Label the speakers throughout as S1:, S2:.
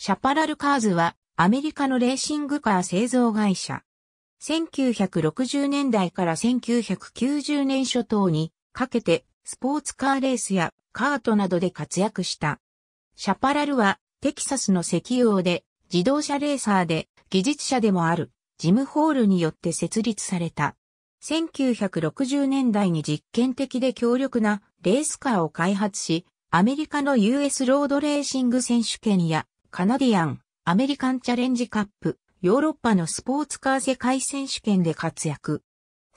S1: シャパラルカーズはアメリカのレーシングカー製造会社。1960年代から1990年初頭にかけてスポーツカーレースやカートなどで活躍した。シャパラルはテキサスの石油王で自動車レーサーで技術者でもあるジム・ホールによって設立された。1960年代に実験的で強力なレースカーを開発し、アメリカの US ロードレーシング選手権やカナディアン、アメリカンチャレンジカップ、ヨーロッパのスポーツカー世界選手権で活躍。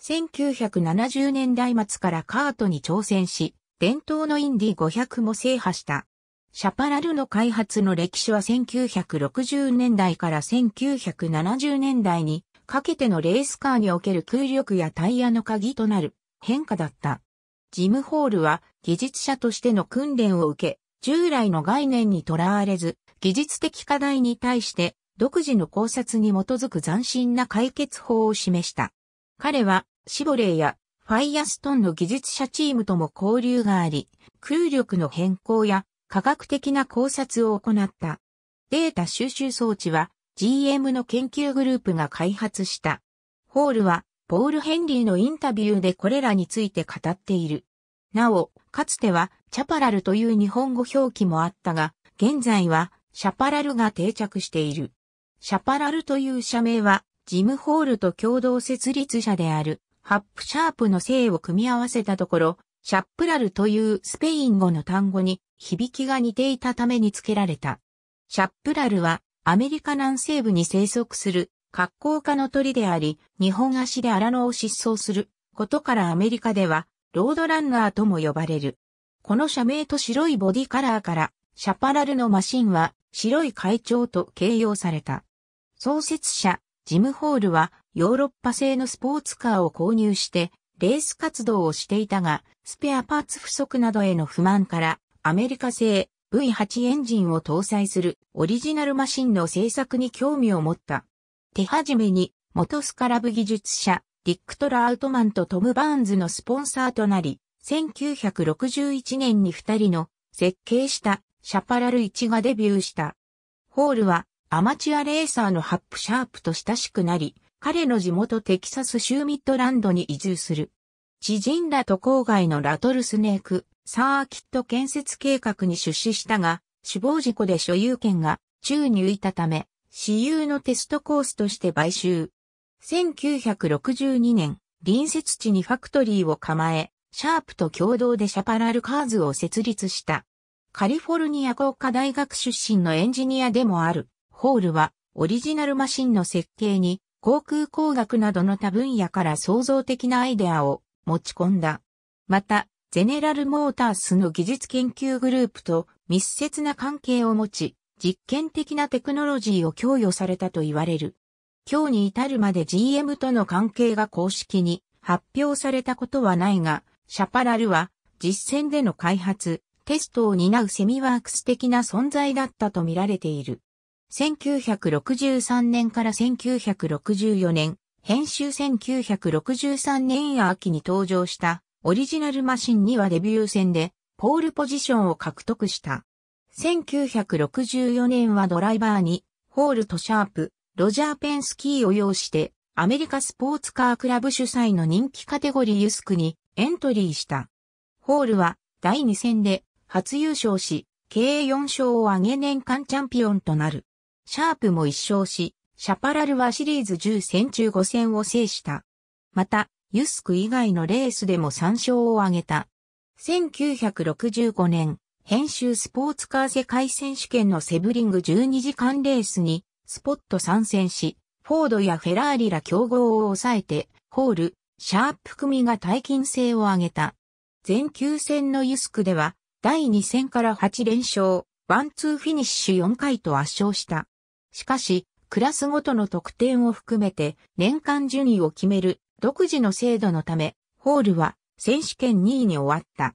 S1: 1970年代末からカートに挑戦し、伝統のインディ500も制覇した。シャパラルの開発の歴史は1960年代から1970年代にかけてのレースカーにおける空力やタイヤの鍵となる変化だった。ジムホールは技術者としての訓練を受け、従来の概念にとらわれず、技術的課題に対して独自の考察に基づく斬新な解決法を示した。彼はシボレーやファイアストンの技術者チームとも交流があり、空力の変更や科学的な考察を行った。データ収集装置は GM の研究グループが開発した。ホールはポール・ヘンリーのインタビューでこれらについて語っている。なお、かつてはチャパラルという日本語表記もあったが、現在はシャパラルが定着している。シャパラルという社名は、ジムホールと共同設立者である、ハップシャープの姓を組み合わせたところ、シャップラルというスペイン語の単語に響きが似ていたために付けられた。シャップラルはアメリカ南西部に生息する格好家の鳥であり、日本足で荒野を疾走することからアメリカではロードランナーとも呼ばれる。この社名と白いボディカラーからシャパラルのマシンは白い会長と形容された。創設者、ジム・ホールはヨーロッパ製のスポーツカーを購入してレース活動をしていたが、スペアパーツ不足などへの不満からアメリカ製 V8 エンジンを搭載するオリジナルマシンの製作に興味を持った。手始めに元スカラブ技術者、ディック・トラウトマンとトム・バーンズのスポンサーとなり、1961年に2人の設計したシャパラル1がデビューした。ホールはアマチュアレーサーのハップシャープと親しくなり、彼の地元テキサス州ミッドランドに移住する。知人らと郊外のラトルスネーク、サーキット建設計画に出資したが、死亡事故で所有権が宙に浮いたため、私有のテストコースとして買収。1962年、隣接地にファクトリーを構え、シャープと共同でシャパラルカーズを設立した。カリフォルニア工科大学出身のエンジニアでもある、ホールは、オリジナルマシンの設計に、航空工学などの他分野から創造的なアイデアを持ち込んだ。また、ゼネラルモータースの技術研究グループと密接な関係を持ち、実験的なテクノロジーを供与されたと言われる。今日に至るまで GM との関係が公式に発表されたことはないが、シャパラルは実践での開発、テストを担うセミワークス的な存在だったと見られている。1963年から1964年、編集1963年秋に登場したオリジナルマシンにはデビュー戦でポールポジションを獲得した。1964年はドライバーにホールとシャープ、ロジャー・ペンスキーを要してアメリカスポーツカークラブ主催の人気カテゴリーユスクにエントリーした。ホールは第2戦で初優勝し、計4勝を挙げ年間チャンピオンとなる。シャープも1勝し、シャパラルはシリーズ10戦中5戦を制した。また、ユスク以外のレースでも3勝を挙げた。1965年、編集スポーツカー世界選手権のセブリング12時間レースに、スポット参戦し、フォードやフェラーリら競合を抑えて、ホール、シャープ組が大金制を上げた。全球戦のユスクでは、第2戦から8連勝、ワンツーフィニッシュ4回と圧勝した。しかし、クラスごとの得点を含めて年間順位を決める独自の制度のため、ホールは選手権2位に終わった。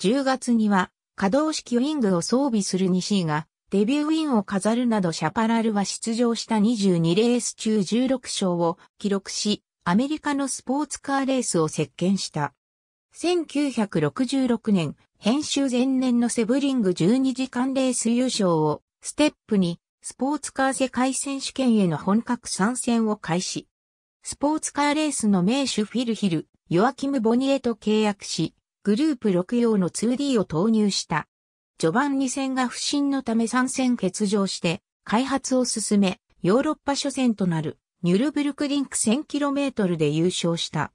S1: 10月には可動式ウィングを装備する西井がデビューウィンを飾るなどシャパラルは出場した22レース中16勝を記録し、アメリカのスポーツカーレースを席巻した。1966年、編集前年のセブリング12時間レース優勝をステップにスポーツカー世界選手権への本格参戦を開始。スポーツカーレースの名手フィルヒル、ヨアキム・ボニエと契約し、グループ6用の 2D を投入した。序盤2戦が不振のため参戦欠場して、開発を進め、ヨーロッパ初戦となるニュルブルクリンク 1000km で優勝した。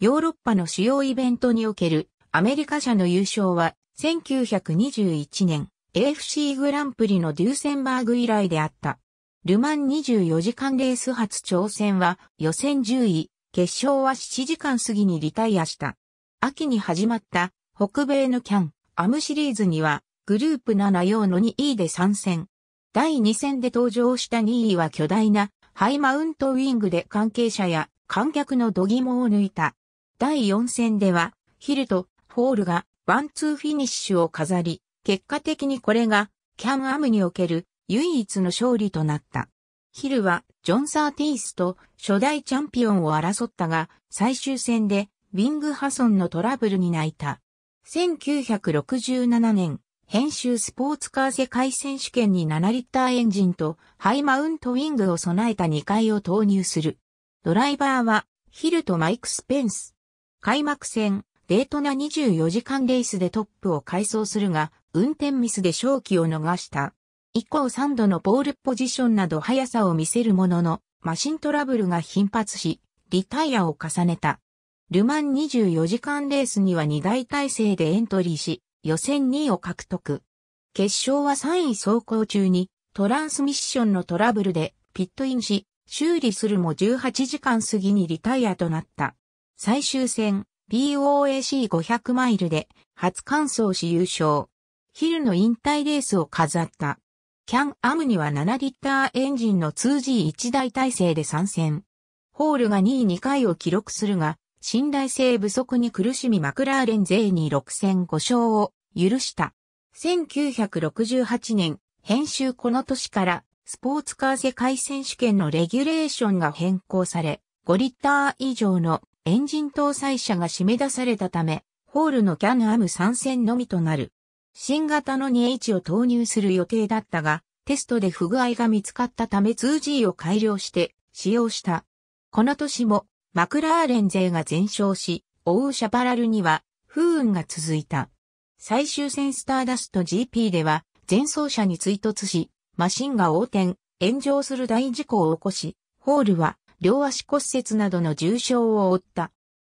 S1: ヨーロッパの主要イベントにおけるアメリカ社の優勝は、1921年、AFC グランプリのデューセンバーグ以来であった。ルマン24時間レース初挑戦は予選10位、決勝は7時間過ぎにリタイアした。秋に始まった北米のキャン、アムシリーズにはグループ7用の2位で参戦。第2戦で登場した2位は巨大なハイマウントウィングで関係者や観客の度肝を抜いた。第4戦ではヒルト、フォールがワンツーフィニッシュを飾り、結果的にこれがキャンアムにおける唯一の勝利となった。ヒルはジョン・サーティースと初代チャンピオンを争ったが、最終戦でウィングハソンのトラブルに泣いた。1967年、編集スポーツカー世界選手権に7リッターエンジンとハイマウントウィングを備えた2階を投入する。ドライバーはヒルとマイク・スペンス。開幕戦、デートな24時間レースでトップを改装するが、運転ミスで勝機を逃した。以降3度のボールポジションなど速さを見せるものの、マシントラブルが頻発し、リタイアを重ねた。ルマン24時間レースには2大体制でエントリーし、予選2位を獲得。決勝は3位走行中に、トランスミッションのトラブルでピットインし、修理するも18時間過ぎにリタイアとなった。最終戦、BOAC500 マイルで初完走し優勝。ヒルの引退レースを飾った。キャンアムには7リッターエンジンの 2G1 台体制で参戦。ホールが2位2回を記録するが、信頼性不足に苦しみマクラーレン勢に6戦5勝を許した。1968年、編集この年からスポーツカー世界選手権のレギュレーションが変更され、5リッター以上のエンジン搭載車が締め出されたため、ホールのキャンアム参戦のみとなる。新型の 2H を投入する予定だったが、テストで不具合が見つかったため 2G を改良して使用した。この年も、マクラーレン勢が全勝し、オウシャパラルには不運が続いた。最終戦スターダスト GP では、前走車に追突し、マシンが横転、炎上する大事故を起こし、ホールは両足骨折などの重傷を負った。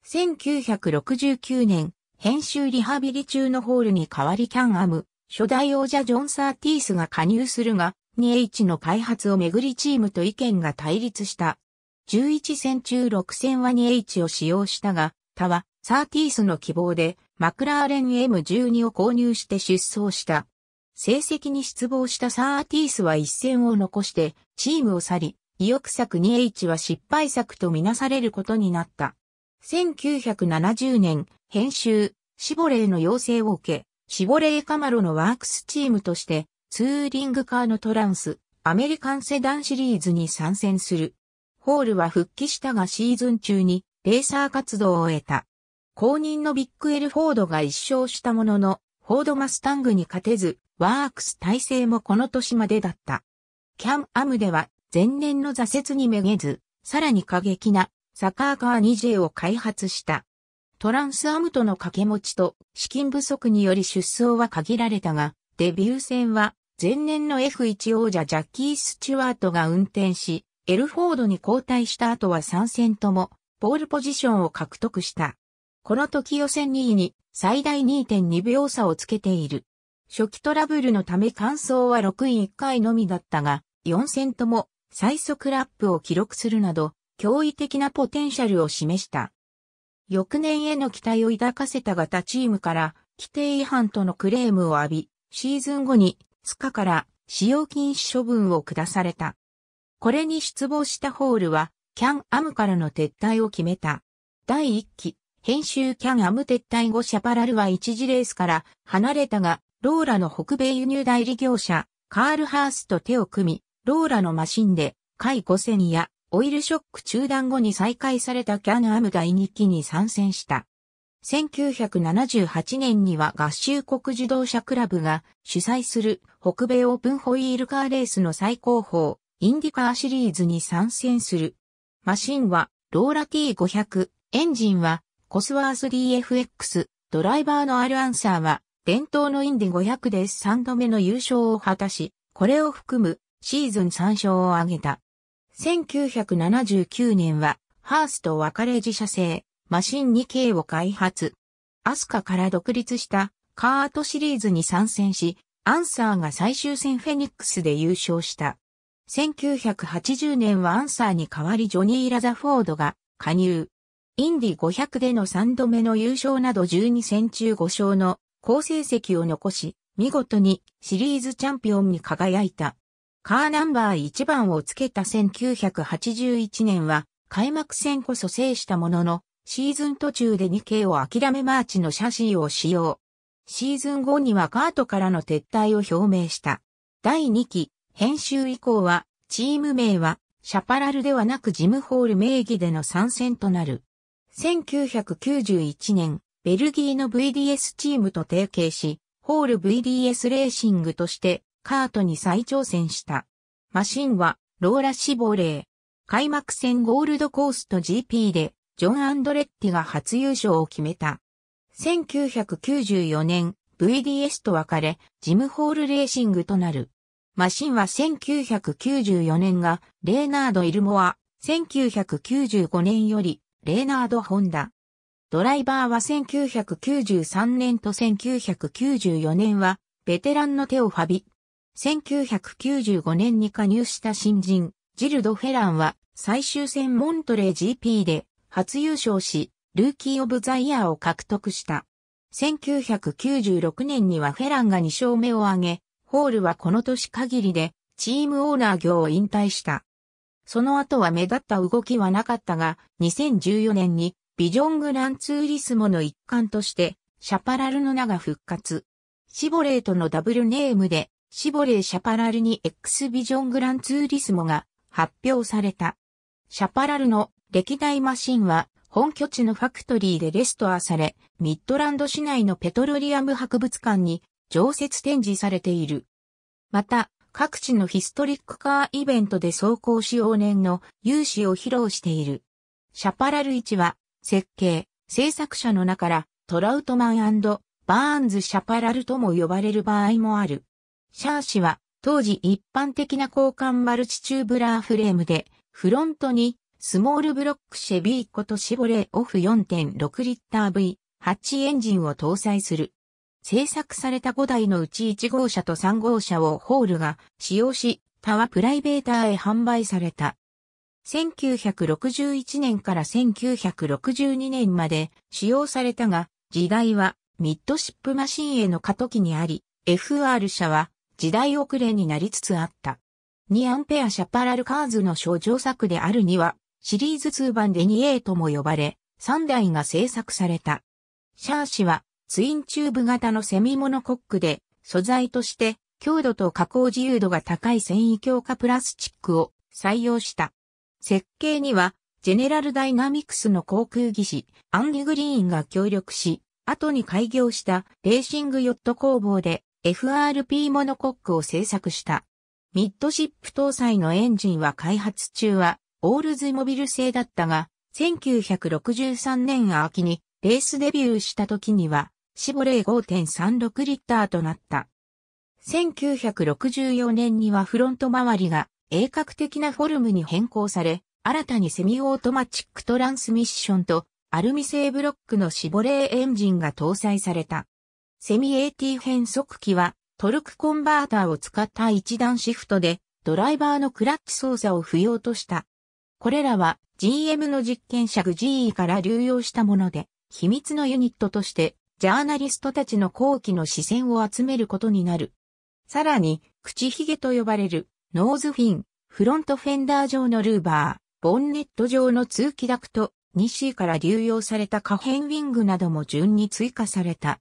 S1: 1969年、編集リハビリ中のホールに代わりキャンアム、初代王者ジョン・サーティースが加入するが、2H の開発をめぐりチームと意見が対立した。11戦中6戦は 2H を使用したが、他はサーティースの希望でマクラーレン M12 を購入して出走した。成績に失望したサーティースは一戦を残してチームを去り、意欲作 2H は失敗作とみなされることになった。1970年、編集、シボレーの要請を受け、シボレーカマロのワークスチームとして、ツーリングカーのトランス、アメリカンセダンシリーズに参戦する。ホールは復帰したがシーズン中に、レーサー活動を終えた。公認のビッグエル・フォードが一勝したものの、フォードマスタングに勝てず、ワークス体制もこの年までだった。キャンアムでは前年の挫折にめげず、さらに過激なサカーカー 2J を開発した。トランスアムとの掛け持ちと資金不足により出走は限られたが、デビュー戦は前年の F1 王者ジャッキー・スチュワートが運転し、エルフォードに交代した後は3戦とも、ポールポジションを獲得した。この時予選2位に最大2.2秒差をつけている。初期トラブルのため完走は6位1回のみだったが、4戦とも最速ラップを記録するなど、驚異的なポテンシャルを示した。翌年への期待を抱かせた型チームから規定違反とのクレームを浴び、シーズン後にスカから使用禁止処分を下された。これに失望したホールは、キャンアムからの撤退を決めた。第1期、編集キャンアム撤退後シャパラルは一時レースから離れたが、ローラの北米輸入代理業者、カールハースと手を組み、ローラのマシンで、回5000やオイルショック中断後に再開されたキャノアム第2期に参戦した。1978年には合衆国自動車クラブが主催する北米オープンホイールカーレースの最高峰、インディカーシリーズに参戦する。マシンはローラ T500、エンジンはコスワース DFX、ドライバーのアルアンサーは伝統のインディ500で3度目の優勝を果たし、これを含むシーズン3勝を挙げた。1979年は、ハースと別れ自社製、マシン 2K を開発。アスカから独立したカートシリーズに参戦し、アンサーが最終戦フェニックスで優勝した。1980年はアンサーに代わりジョニー・ラザフォードが加入。インディ500での3度目の優勝など12戦中5勝の好成績を残し、見事にシリーズチャンピオンに輝いた。カーナンバー1番をつけた1981年は、開幕戦こそ制したものの、シーズン途中で 2K を諦めマーチのシャシーを使用。シーズン後にはカートからの撤退を表明した。第2期、編集以降は、チーム名は、シャパラルではなくジムホール名義での参戦となる。1991年、ベルギーの VDS チームと提携し、ホール VDS レーシングとしてカートに再挑戦した。マシンは、ローラ・シボレー。開幕戦ゴールドコースト GP で、ジョン・アンドレッティが初優勝を決めた。1994年、VDS と別れ、ジムホールレーシングとなる。マシンは1994年が、レーナード・イルモア、1995年より、レーナード・ホンダ。ドライバーは1993年と1994年は、ベテランの手をファビ1995年に加入した新人、ジルド・フェランは最終戦モントレー GP で初優勝し、ルーキー・オブ・ザ・イヤーを獲得した。1996年にはフェランが2勝目を挙げ、ホールはこの年限りでチームオーナー業を引退した。その後は目立った動きはなかったが、2014年にビジョングランツーリスモの一環として、シャパラルの名が復活。シボレーとのダブルネームでシボレー・シャパラルに X ビジョングランツーリスモが発表された。シャパラルの歴代マシンは本拠地のファクトリーでレストアされ、ミッドランド市内のペトロリアム博物館に常設展示されている。また、各地のヒストリックカーイベントで走行し往年の有志を披露している。シャパラル1は、設計、制作者の中からトラウトマンバーンズ・シャパラルとも呼ばれる場合もある。シャーシは当時一般的な交換マルチチューブラーフレームで、フロントにスモールブロックシェビーことシボレーオフ4.6リッター V8 エンジンを搭載する。製作された5台のうち1号車と3号車をホールが使用し、他はプライベーターへ販売された。1961年から1962年まで使用されたが、時代はミッドシップマシンへの過渡期にあり、FR 車は時代遅れになりつつあった。2アンペアシャパラルカーズの症状作であるには、シリーズ2版で 2A とも呼ばれ、3台が製作された。シャーシは、ツインチューブ型のセミモノコックで、素材として、強度と加工自由度が高い繊維強化プラスチックを採用した。設計には、ジェネラルダイナミクスの航空技師、アンディ・グリーンが協力し、後に開業したレーシングヨット工房で FRP モノコックを製作した。ミッドシップ搭載のエンジンは開発中はオールズモビル製だったが、1963年秋にレースデビューした時には、シボレー5.36リッターとなった。1964年にはフロント周りが鋭角的なフォルムに変更され、新たにセミオートマチックトランスミッションとアルミ製ブロックのシボレーエンジンが搭載された。セミ AT 変速機はトルクコンバーターを使った一段シフトでドライバーのクラッチ操作を不要とした。これらは GM の実験者グ GE から流用したもので、秘密のユニットとしてジャーナリストたちの後期の視線を集めることになる。さらに、口ひげと呼ばれるノーズフィン、フロントフェンダー上のルーバー、ボンネット上の通気ダクト、2C から流用された可変ウィングなども順に追加された。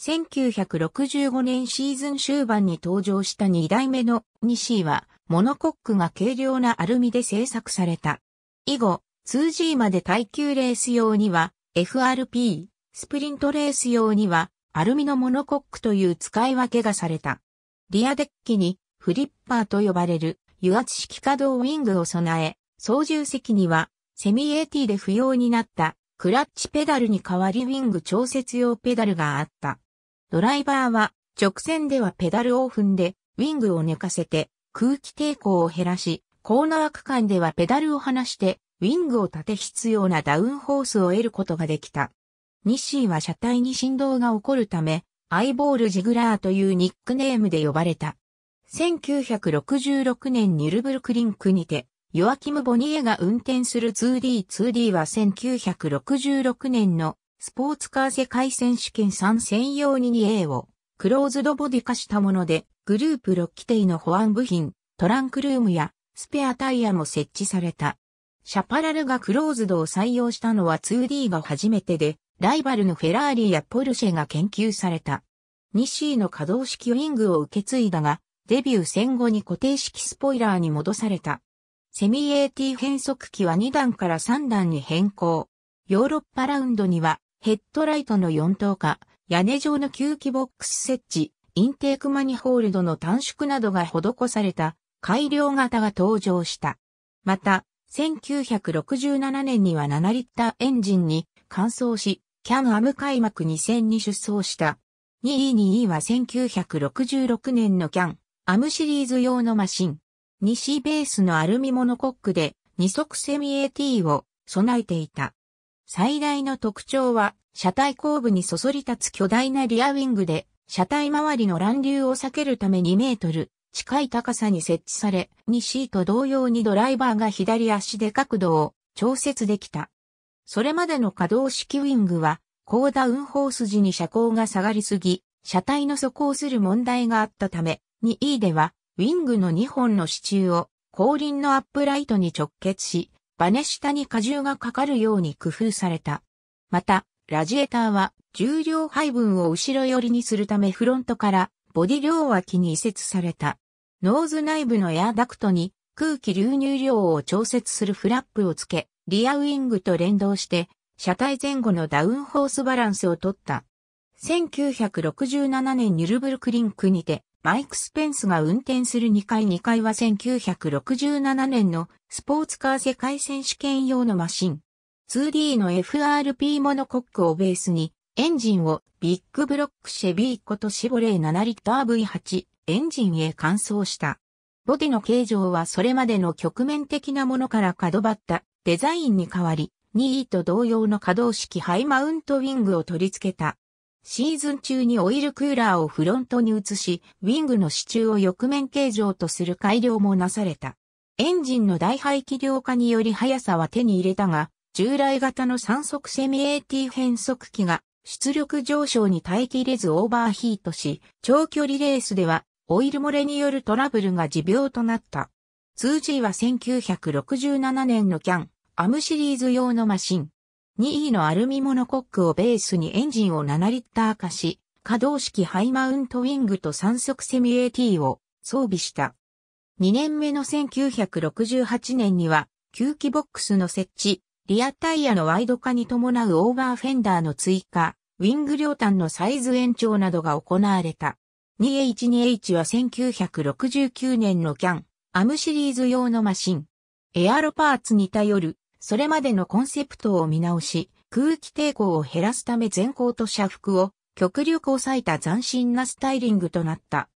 S1: 1965年シーズン終盤に登場した2代目の 2C は、モノコックが軽量なアルミで製作された。以後、2G まで耐久レース用には、FRP、スプリントレース用には、アルミのモノコックという使い分けがされた。リアデッキに、フリッパーと呼ばれる、油圧式稼働ウィングを備え、操縦席には、セミ AT で不要になった、クラッチペダルに代わりウィング調節用ペダルがあった。ドライバーは直線ではペダルを踏んでウィングを寝かせて空気抵抗を減らし、コーナー区間ではペダルを離してウィングを立て必要なダウンホースを得ることができた。ニッシーは車体に振動が起こるため、アイボールジグラーというニックネームで呼ばれた。1966年ニュルブルクリンクにて、ヨアキム・ボニエが運転する 2D2D は1966年のスポーツカー世界選手権3専用 22A をクローズドボディ化したもので、グループ6規定の保安部品、トランクルームやスペアタイヤも設置された。シャパラルがクローズドを採用したのは 2D が初めてで、ライバルのフェラーリやポルシェが研究された。2C の可動式ウィングを受け継いだが、デビュー戦後に固定式スポイラーに戻された。セミ AT 変速機は2段から3段に変更。ヨーロッパラウンドにはヘッドライトの4灯化、屋根上の吸気ボックス設置、インテークマニホールドの短縮などが施された改良型が登場した。また、1967年には7リッターエンジンに換装し、キャンアム開幕2000に出走した。2E2E は1966年のキャン、アムシリーズ用のマシン。西ベースのアルミモノコックで二足セミ AT を備えていた。最大の特徴は、車体後部にそそり立つ巨大なリアウィングで、車体周りの乱流を避けるため2メートル近い高さに設置され、2C と同様にドライバーが左足で角度を調節できた。それまでの可動式ウィングは、高ダウン筋に車高が下がりすぎ、車体の底をする問題があったため、2E では、ウィングの2本の支柱を後輪のアップライトに直結し、バネ下に荷重がかかるように工夫された。また、ラジエーターは重量配分を後ろ寄りにするためフロントからボディ両脇に移設された。ノーズ内部のエアダクトに空気流入量を調節するフラップをつけ、リアウィングと連動して車体前後のダウンホースバランスを取った。1967年ニュルブルクリンクにてマイク・スペンスが運転する2階2階は1967年のスポーツカー世界選手権用のマシン。2D の FRP モノコックをベースに、エンジンをビッグブロックシェビーことシボレー7リッター V8 エンジンへ換装した。ボディの形状はそれまでの局面的なものから角張ったデザインに変わり、2E と同様の可動式ハイマウントウィングを取り付けた。シーズン中にオイルクーラーをフロントに移し、ウィングの支柱を翼面形状とする改良もなされた。エンジンの大排気量化により速さは手に入れたが、従来型の3速セミ AT 変速機が出力上昇に耐えきれずオーバーヒートし、長距離レースではオイル漏れによるトラブルが持病となった。2G は1967年のキャン、アムシリーズ用のマシン。2位のアルミモノコックをベースにエンジンを7リッター化し、可動式ハイマウントウィングと3速セミ AT を装備した。2年目の1968年には、吸気ボックスの設置、リアタイヤのワイド化に伴うオーバーフェンダーの追加、ウィング両端のサイズ延長などが行われた。2H2H は1969年のキャン、アムシリーズ用のマシン。エアロパーツに頼るそれまでのコンセプトを見直し、空気抵抗を減らすため前方と車幅を極力抑えた斬新なスタイリングとなった。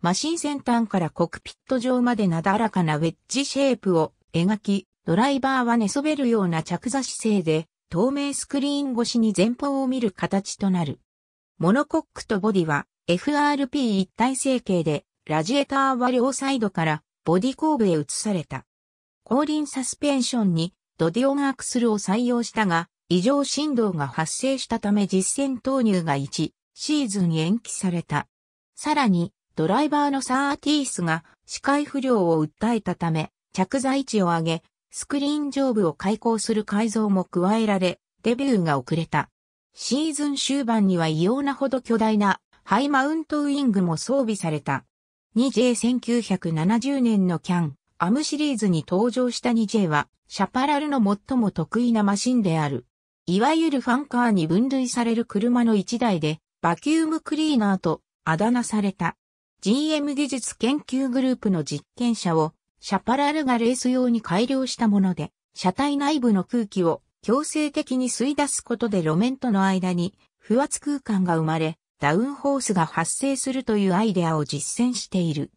S1: マシン先端からコクピット上までなだらかなウェッジシェイプを描き、ドライバーは寝そべるような着座姿勢で、透明スクリーン越しに前方を見る形となる。モノコックとボディは FRP 一体成形で、ラジエーターは両サイドからボディ後部へ移された。後輪サスペンションにドディオンアクスルを採用したが、異常振動が発生したため実戦投入が1シーズン延期された。さらに、ドライバーのサーティースが視界不良を訴えたため、着座位置を上げ、スクリーン上部を開口する改造も加えられ、デビューが遅れた。シーズン終盤には異様なほど巨大なハイマウントウィングも装備された。2J1970 年のキャン、アムシリーズに登場したニジェは、シャパラルの最も得意なマシンである。いわゆるファンカーに分類される車の一台で、バキュームクリーナーとあだ名された。GM 技術研究グループの実験車を、シャパラルがレース用に改良したもので、車体内部の空気を強制的に吸い出すことで路面との間に不圧空間が生まれ、ダウンホースが発生するというアイデアを実践している。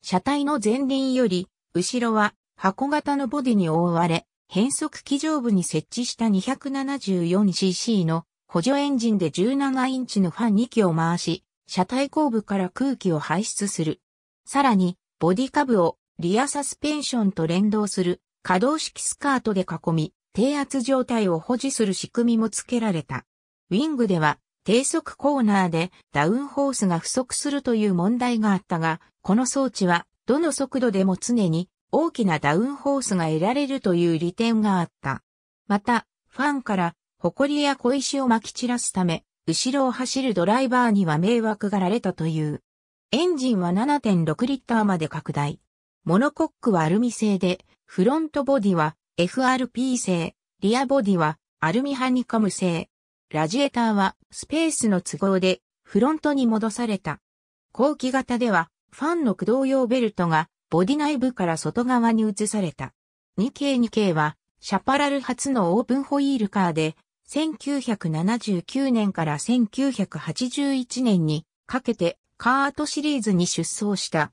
S1: 車体の前輪より後ろは箱型のボディに覆われ、変速機上部に設置した 274cc の補助エンジンで17インチのファン2機を回し、車体後部から空気を排出する。さらに、ボディ下部をリアサスペンションと連動する可動式スカートで囲み、低圧状態を保持する仕組みも付けられた。ウィングでは低速コーナーでダウンホースが不足するという問題があったが、この装置はどの速度でも常に大きなダウンホースが得られるという利点があった。また、ファンから、埃や小石を撒き散らすため、後ろを走るドライバーには迷惑がられたという。エンジンは7.6リッターまで拡大。モノコックはアルミ製で、フロントボディは FRP 製、リアボディはアルミハニカム製。ラジエーターはスペースの都合でフロントに戻された。後期型ではファンの駆動用ベルトがボディ内部から外側に移された。2K2K はシャパラル初のオープンホイールカーで1979年から1981年にかけてカートシリーズに出走した。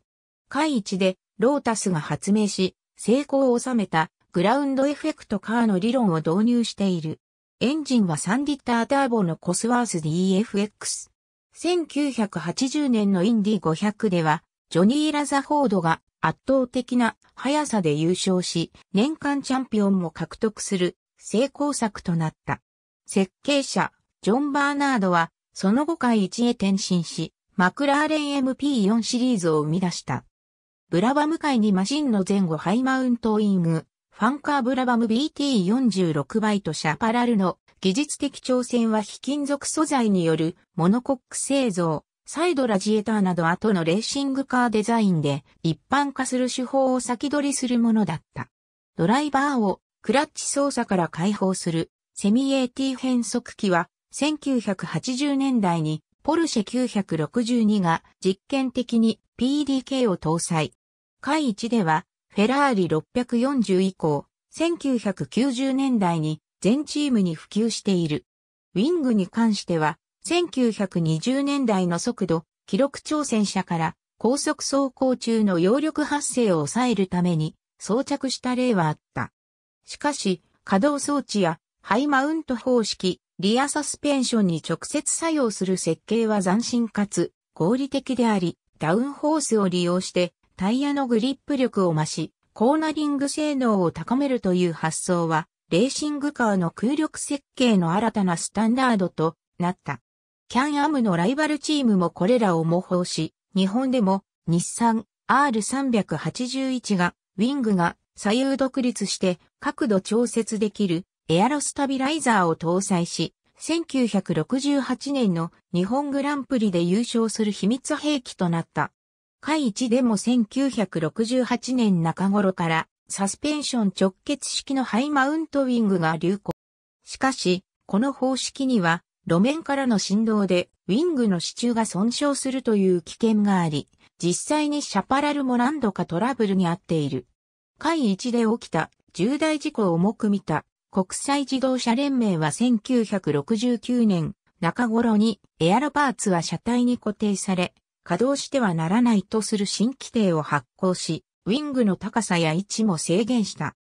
S1: 回一でロータスが発明し成功を収めたグラウンドエフェクトカーの理論を導入している。エンジンは3リッターターボのコスワース DFX。1980年のインディ500では、ジョニー・ラザフォードが圧倒的な速さで優勝し、年間チャンピオンも獲得する成功作となった。設計者、ジョン・バーナードは、その後回一へ転身し、マクラーレン MP4 シリーズを生み出した。ブラバム界にマシンの前後ハイマウントイング、ファンカーブラバム BT46 イトシャパラルの技術的挑戦は非金属素材によるモノコック製造、サイドラジエーターなど後のレーシングカーデザインで一般化する手法を先取りするものだった。ドライバーをクラッチ操作から解放するセミ AT 変速機は1980年代にポルシェ962が実験的に PDK を搭載。回1ではフェラーリ640以降1990年代に全チームに普及している。ウィングに関しては、1920年代の速度、記録挑戦者から高速走行中の揚力発生を抑えるために装着した例はあった。しかし、稼働装置やハイマウント方式、リアサスペンションに直接作用する設計は斬新かつ合理的であり、ダウンホースを利用してタイヤのグリップ力を増し、コーナリング性能を高めるという発想はレーシングカーの空力設計の新たなスタンダードとなった。キャンアムのライバルチームもこれらを模倣し、日本でも日産 R381 が、ウィングが左右独立して角度調節できるエアロスタビライザーを搭載し、1968年の日本グランプリで優勝する秘密兵器となった。海一でも1968年中頃からサスペンション直結式のハイマウントウィングが流行。しかし、この方式には、路面からの振動でウィングの支柱が損傷するという危険があり、実際にシャパラルも何度かトラブルに遭っている。会一で起きた重大事故を重く見た国際自動車連盟は1969年中頃にエアロパーツは車体に固定され、稼働してはならないとする新規定を発行し、ウィングの高さや位置も制限した。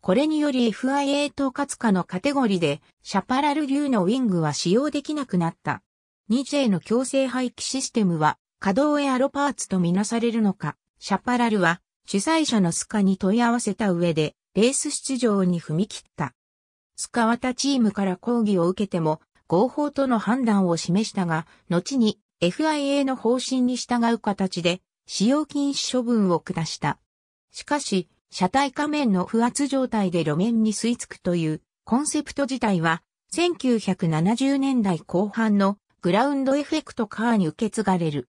S1: これにより FIA 統括下のカテゴリで、シャパラル流のウィングは使用できなくなった。2J の強制廃棄システムは、稼働エアロパーツとみなされるのか、シャパラルは、主催者のスカに問い合わせた上で、レース出場に踏み切った。スカワタチームから抗議を受けても、合法との判断を示したが、後に FIA の方針に従う形で、使用禁止処分を下した。しかし、車体仮面の不圧状態で路面に吸い付くというコンセプト自体は、1970年代後半のグラウンドエフェクトカーに受け継がれる。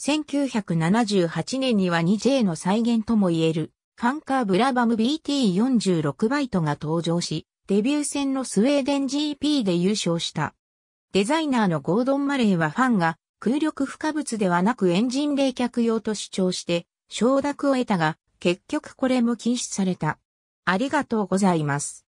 S1: 1978年には 2J の再現とも言える、ファンカーブラバム BT46 バイトが登場し、デビュー戦のスウェーデン GP で優勝した。デザイナーのゴードン・マレーはファンが空力不可物ではなくエンジン冷却用と主張して、承諾を得たが、結局これも禁止された。ありがとうございます。